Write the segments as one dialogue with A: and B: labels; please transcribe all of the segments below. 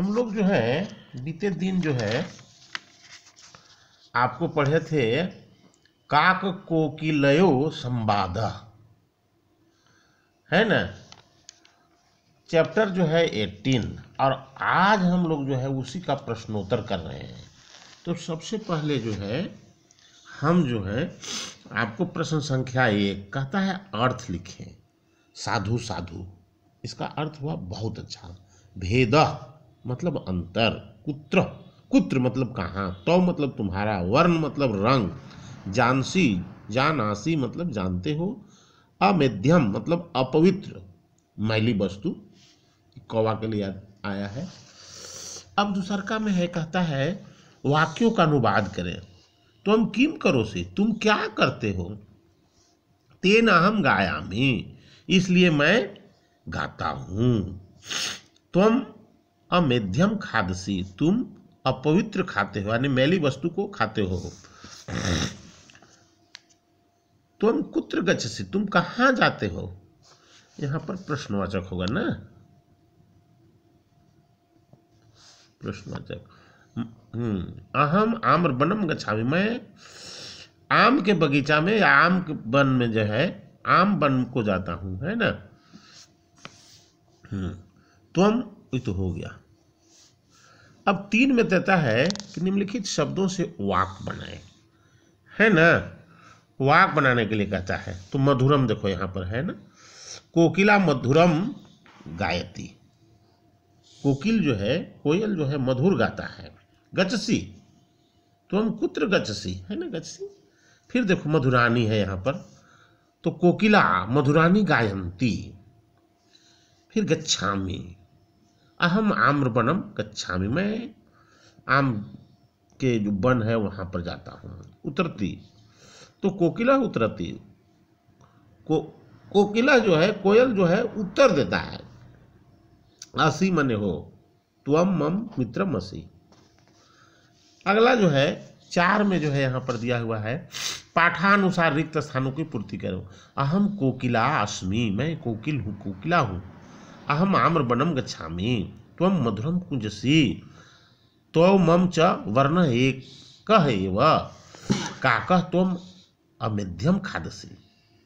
A: हम लोग जो है बीते दिन जो है आपको पढ़े थे काक कोकिलयो संवाद है ना चैप्टर जो है एटीन और आज हम लोग जो है उसी का प्रश्नोत्तर कर रहे हैं तो सबसे पहले जो है हम जो है आपको प्रश्न संख्या एक कहता है अर्थ लिखें साधु साधु इसका अर्थ हुआ बहुत अच्छा भेद मतलब अंतर कुत्र कुत्र मतलब कहाँ तो मतलब तुम्हारा वर्ण मतलब रंग जानसी जानासी मतलब जानते हो अमेध्यम मतलब अपवित्र मैली वस्तु कौवा के लिए आया है अब दूसरका में है कहता है वाक्यों का अनुवाद करें तो हम किम करो से तुम क्या करते हो तेना हम गायामी इसलिए मैं गाता हूं तुम तो अमेध्यम खादसी तुम अपवित्र खाते हो यानी मैली वस्तु को खाते हो तुम कुत्र गच्छसी तुम कहाँ जाते हो यहाँ पर प्रश्नवाचक होगा ना प्रश्नवाचक हम्म, अहम बनम गच्छामी मैं आम के बगीचा में या आम वन में जो है आम वन को जाता हूं है ना हम्म, तुम ये तो हो गया अब तीन में देता है कि निम्नलिखित शब्दों से वाक बनाए है ना वाक बनाने के लिए कहता है तो मधुरम देखो यहाँ पर है ना कोकिला मधुरम गायती कोकिल जो है कोयल जो है मधुर गाता है गचसी तो हम कुत्र गचसी है ना गचसी फिर देखो मधुरानी है यहां पर तो कोकिला मधुरानी गायंती फिर गच्छामी अहम आम्रवनम कच्छा मैं आम के जो वन है वहाँ पर जाता हूँ उतरती तो कोकिला उतरती को कोकिला जो है कोयल जो है उत्तर देता है असी मने हो तुम मम मित्र मसी अगला जो है चार में जो है यहाँ पर दिया हुआ है पाठानुसार रिक्त स्थानों की पूर्ति करो अहम कोकिला अश्मी मैं कोकिल हूँ कोकिला हूँ अहम आम्रवनम गच्छामि तव मधुरम कुंजसी तो मम च वर्ण एक कह एव तुम अमेध्यम खादसी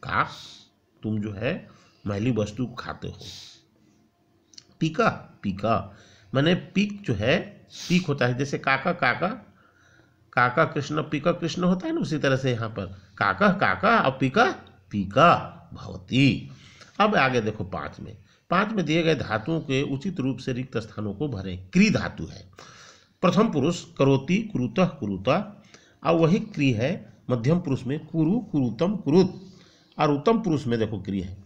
A: का तुम जो है मैली वस्तु खाते हो पीका पीका मैंने पीक जो है पीक होता है जैसे काका काका काका कृष्ण पीका कृष्ण होता है ना उसी तरह से यहाँ पर काका काका और पीका पीका भवती अब आगे देखो पाँच में पांच में दिए गए धातुओं के उचित रूप से रिक्त स्थानों को भरें क्री धातु है प्रथम पुरुष करोति कुरुतः कुरुता और वही क्री है मध्यम पुरुष में कुरु कुरुतम कुरुत और उत्तम पुरुष में देखो क्री है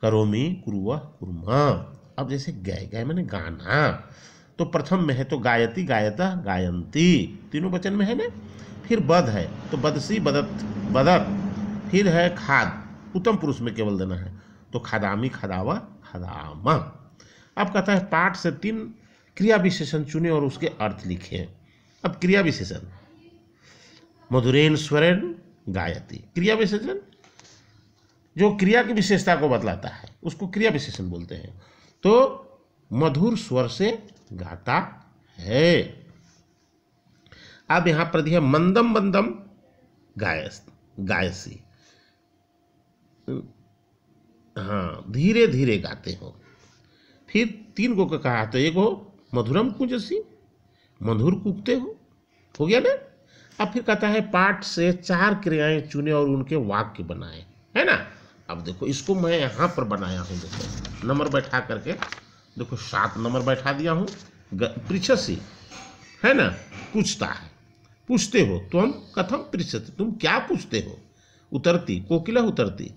A: करोमी कुरुआ कुरुमा अब जैसे गए गए मैंने गाना तो प्रथम में है तो गायती गायता गायंती तीनों वचन में है ना फिर बद है तो बदसी बदत बदत फिर है खाद उत्तम पुरुष में केवल देना है तो खादामी खादावा हरामा अब कहता है पाठ से तीन क्रिया विशेषण चुने और उसके अर्थ लिखे अब क्रिया विशेषण मधुरेन स्वरेन गायती क्रिया विशेषण जो क्रिया की विशेषता को बतलाता है उसको क्रिया विशेषण बोलते हैं तो मधुर स्वर से गाता है अब यहां पर दिया मंदम मंदम गायस गायसी हाँ धीरे धीरे गाते हो फिर तीन गो को कहा तो एक हो मधुरम कुंजसी मधुर कूकते हो हो गया ना अब फिर कहता है पाठ से चार क्रियाएं चुने और उनके वाक्य बनाए है ना अब देखो इसको मैं यहाँ पर बनाया हूँ देखो नंबर बैठा करके देखो सात नंबर बैठा दिया हूँ पृछसी है ना पूछता है पूछते हो तुम कथम पृछसी तुम क्या पूछते हो उतरती कोकिला उतरती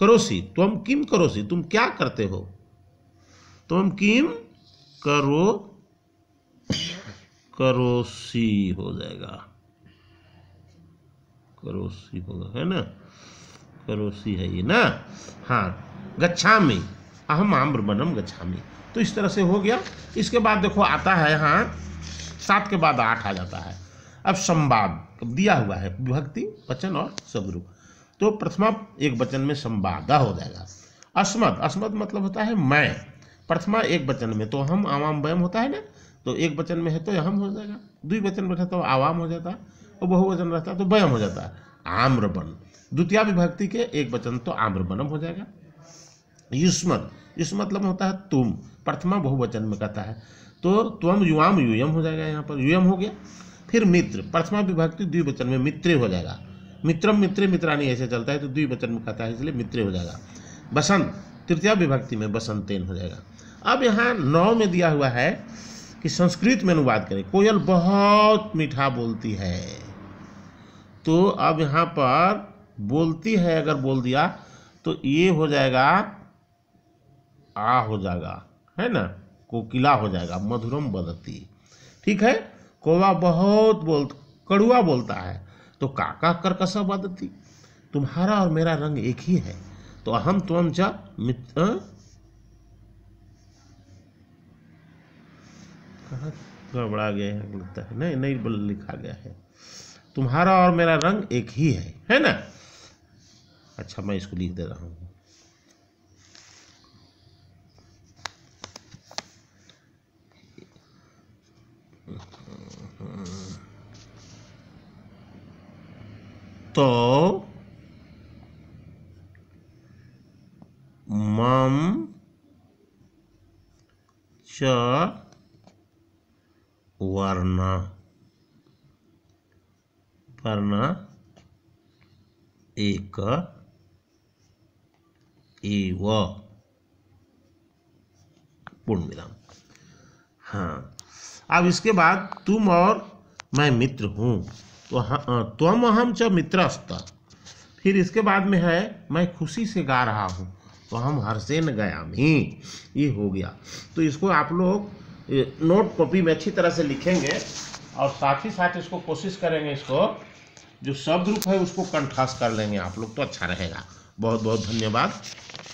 A: करोसी तुम किम करोसी तुम क्या करते हो तुम किम करो करोसी हो जाएगा करोसी होगा है ना करोसी है ये ना हाँ गच्छामी अहम गच्छा गच्छामी तो इस तरह से हो गया इसके बाद देखो आता है यहाँ सात के बाद आठ आ जाता है अब संवाद दिया हुआ है विभक्ति वचन और सबरूप तो प्रथमा एक वचन में संवादा हो जाएगा अस्मद अस्मद मतलब होता है मैं प्रथमा एक वचन में तो हम आवाम वयम होता है ना तो एक वचन में है तो हम हो जाएगा दुई वचन में रहता तो आवाम हो जाता और बहुवचन रहता तो वयम हो जाता आम्रबन द्वितीय विभक्ति के एक वचन तो आम्रबनम हो जाएगा युष्मत युष्म मतलब होता है तुम प्रथमा बहुवचन में कहता है तो त्वम युवाम यूयम हो जाएगा यहाँ पर यूयम हो गया फिर मित्र प्रथमा विभक्ति द्विवचन में मित्र हो जाएगा मित्रम मित्रे मित्रानी ऐसे चलता है तो द्विवचन में कहता है इसलिए मित्र हो जाएगा बसंत तृतीय विभक्ति में बसंतेन हो जाएगा अब यहाँ नौ में दिया हुआ है कि संस्कृत में अनुवाद करें कोयल बहुत मीठा बोलती है तो अब यहाँ पर बोलती है अगर बोल दिया तो ये हो जाएगा आ हो जाएगा है ना कोकिला हो जाएगा मधुरम बदती ठीक है कौवा बहुत बोल कड़ुआ बोलता है तो काका कर्कशा वदती तुम्हारा और मेरा रंग एक ही है तो अहम त्वम च मित्र कहाँ गड़बड़ा गया है लगता है नहीं नहीं बल लिखा गया है तुम्हारा और मेरा रंग एक ही है है ना अच्छा मैं इसको लिख दे रहा हूँ hmm तो मम च वर्ण वर्ण एक एव पूर्ण विराम हाँ अब इसके बाद तुम और मैं मित्र हूँ वहाँ त्वम अहम च मित्रस्त फिर इसके बाद में है मैं खुशी से गा रहा हूँ तो हम हर्षेन गया मी ये हो गया तो इसको आप लोग नोट कॉपी में अच्छी तरह से लिखेंगे और साथ ही साथ इसको कोशिश करेंगे इसको जो शब्द रूप है उसको कंठास कर लेंगे आप लोग तो अच्छा रहेगा बहुत बहुत धन्यवाद